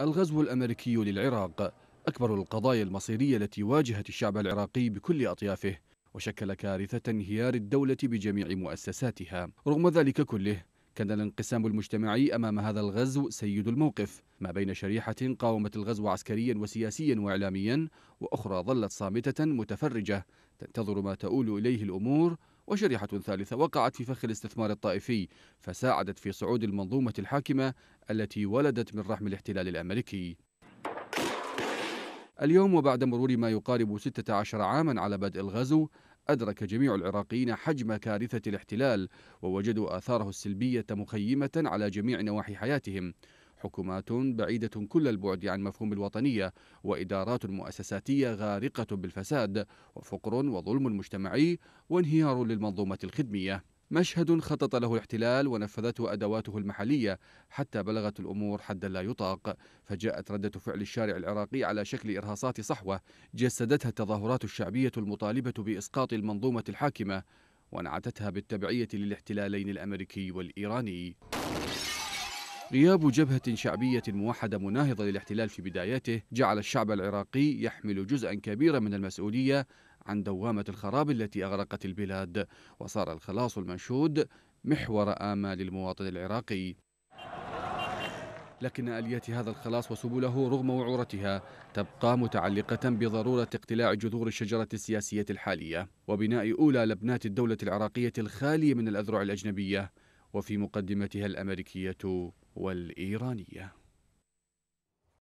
الغزو الأمريكي للعراق أكبر القضايا المصيرية التي واجهت الشعب العراقي بكل أطيافه وشكل كارثة انهيار الدولة بجميع مؤسساتها رغم ذلك كله كان الانقسام المجتمعي أمام هذا الغزو سيد الموقف ما بين شريحة قاومت الغزو عسكريا وسياسيا وإعلاميا وأخرى ظلت صامتة متفرجة تنتظر ما تؤول إليه الأمور وشريحة ثالثة وقعت في فخ الاستثمار الطائفي فساعدت في صعود المنظومة الحاكمة التي ولدت من رحم الاحتلال الأمريكي اليوم وبعد مرور ما يقارب 16 عاما على بدء الغزو أدرك جميع العراقيين حجم كارثة الاحتلال ووجدوا آثاره السلبية مخيمة على جميع نواحي حياتهم حكومات بعيدة كل البعد عن مفهوم الوطنية وإدارات مؤسساتية غارقة بالفساد وفقر وظلم مجتمعي وانهيار للمنظومة الخدمية مشهد خطط له الاحتلال ونفذته ادواته المحليه حتى بلغت الامور حدا لا يطاق، فجاءت رده فعل الشارع العراقي على شكل ارهاصات صحوه جسدتها التظاهرات الشعبيه المطالبه باسقاط المنظومه الحاكمه وانعتتها بالتبعيه للاحتلالين الامريكي والايراني. غياب جبهة شعبية موحدة مناهضة للاحتلال في بداياته جعل الشعب العراقي يحمل جزءا كبيرا من المسؤولية عن دوامة الخراب التي أغرقت البلاد وصار الخلاص المنشود محور آمال المواطن العراقي لكن آليات هذا الخلاص وسبله رغم وعورتها تبقى متعلقة بضرورة اقتلاع جذور الشجرة السياسية الحالية وبناء أولى لبنات الدولة العراقية الخالية من الأذرع الأجنبية وفي مقدمتها الأمريكية والإيرانية